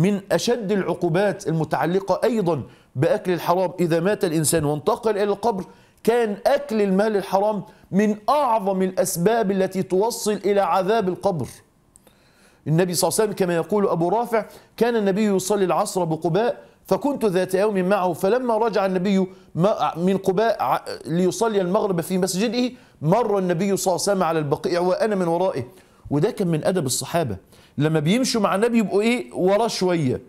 من أشد العقوبات المتعلقة أيضا بأكل الحرام إذا مات الإنسان وانتقل إلى القبر كان أكل المال الحرام من أعظم الأسباب التي توصل إلى عذاب القبر النبي صلى الله عليه وسلم كما يقول أبو رافع كان النبي يصلي العصر بقباء فكنت ذات يوم معه فلما رجع النبي من قباء ليصلي المغرب في مسجده مر النبي صلى الله عليه وسلم على البقيع وأنا من ورائه وده كان من أدب الصحابة لما بيمشوا مع النبي يبقوا إيه وراه شوية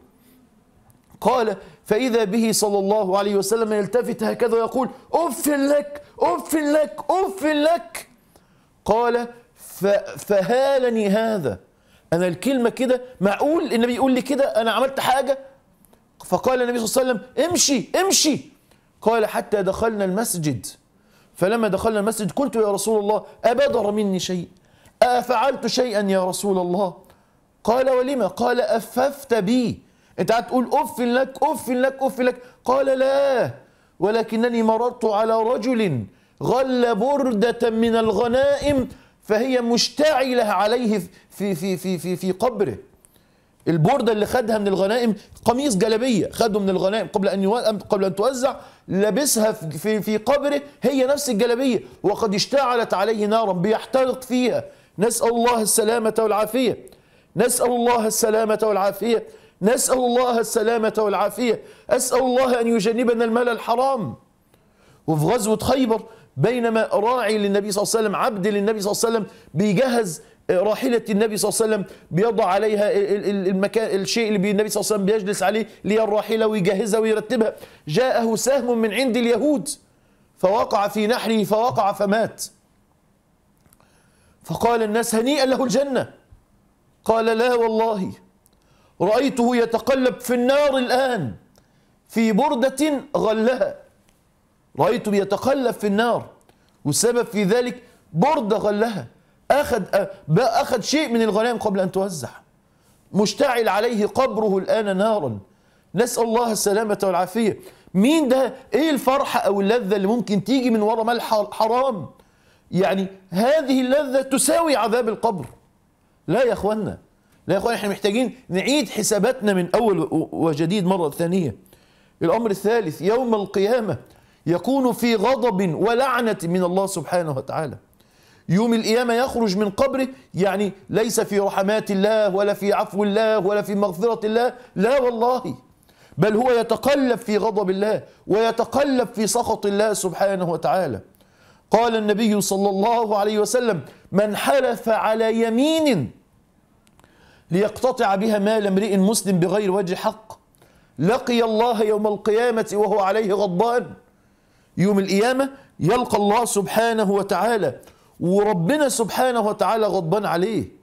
قال فإذا به صلى الله عليه وسلم يلتفت هكذا ويقول أف لك أف لك أف لك قال فهالني هذا أنا الكلمة كده معقول النبي يقول لي كده أنا عملت حاجة فقال النبي صلى الله عليه وسلم امشي امشي قال حتى دخلنا المسجد فلما دخلنا المسجد قلت يا رسول الله أبدر مني شيء أفعلت شيئا يا رسول الله قال ولما قال أففت بي أنت قاعد تقول أف لك أف لك أف لك قال لا ولكنني مررت على رجل غل بردة من الغنائم فهي مشتعلة عليه في في في في في قبره البردة اللي خدها من الغنائم قميص جلبية خده من الغنائم قبل أن قبل أن توزع لبسها في في قبره هي نفس الجلبية وقد اشتعلت عليه نارا بيحترق فيها نسأل الله السلامة والعافية نسأل الله السلامة والعافية نسأل الله السلامة والعافية أسأل الله أن يجنبنا المال الحرام وفي غزوة خيبر بينما راعي للنبي صلى الله عليه وسلم عبد للنبي صلى الله عليه وسلم بيجهز آه، راحلة النبي صلى الله عليه وسلم بيضع عليها المكان الشيء اللي النبي صلى الله عليه وسلم بيجلس عليه اللي هي الراحلة ويجهزها ويرتبها جاءه سهم من عند اليهود فوقع في نحره فوقع فمات فقال الناس هنيئا له الجنة قال لا والله رأيته يتقلب في النار الآن في بردة غلها رأيته يتقلب في النار والسبب في ذلك بردة غلها أخذ أخذ شيء من الغنائم قبل أن توزع مشتعل عليه قبره الآن نارا نسأل الله السلامة والعافية مين ده إيه الفرحة أو اللذة اللي ممكن تيجي من ورا مال حرام يعني هذه اللذة تساوي عذاب القبر لا يا اخوانا لا يا اخوانا احنا محتاجين نعيد حساباتنا من اول وجديد مرة ثانية الامر الثالث يوم القيامة يكون في غضب ولعنة من الله سبحانه وتعالى يوم القيامة يخرج من قبره يعني ليس في رحمات الله ولا في عفو الله ولا في مغفرة الله لا والله بل هو يتقلب في غضب الله ويتقلب في سخط الله سبحانه وتعالى قال النبي صلى الله عليه وسلم من حلف على يمين ليقتطع بها مال امرئ مسلم بغير وجه حق لقي الله يوم القيامة وهو عليه غضبان يوم القيامة يلقى الله سبحانه وتعالى وربنا سبحانه وتعالى غضبان عليه